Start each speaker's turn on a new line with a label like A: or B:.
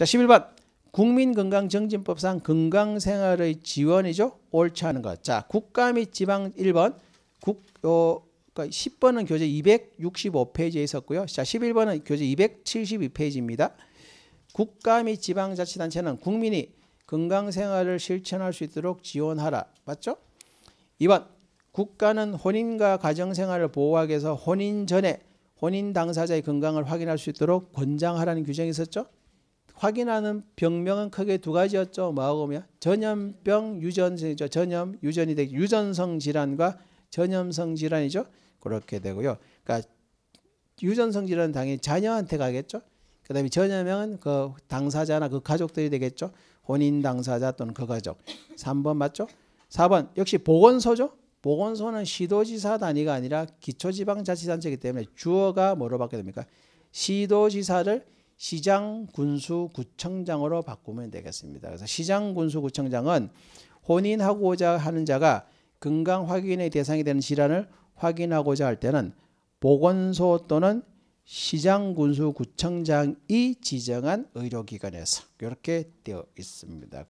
A: 자, 11번. 국민건강증진법상 건강생활의 지원이죠. 옳지 않은 것. 자, 국가 및 지방 1번. 국, 어, 그러니까 10번은 교재 265페이지에 있었고요. 자, 11번은 교재 272페이지입니다. 국가 및 지방자치단체는 국민이 건강생활을 실천할 수 있도록 지원하라. 맞죠? 2번 국가는 혼인과 가정생활을 보호하기 위해서 혼인 전에 혼인 당사자의 건강을 확인할 수 있도록 권장하라는 규정이 있었죠. 확인하는 병명은 크게 두 가지였죠. 뭐하고 보면 전염병 유전이죠. 전염 유전이 되기 유전성 질환과 전염성 질환이죠. 그렇게 되고요. 그러니까 유전성 질환은 당연히 자녀한테 가겠죠. 그다음에 전염병은 그 당사자나 그 가족들이 되겠죠. 혼인 당사자 또는 그 가족. 3번 맞죠? 4번 역시 보건소죠. 보건소는 시도지사 단위가 아니라 기초지방자치단체이기 때문에 주어가 뭐로 바뀌게 됩니까? 시도지사를 시장 군수 구청장으로 바꾸면 되겠습니다. 그래서 시장 군수 구청장은 혼인하고자 하는 자가 건강 확인의 대상이 되는 질환을 확인하고자 할 때는 보건소 또는 시장 군수 구청장이 지정한 의료기관에서 이렇게 되어 있습니다.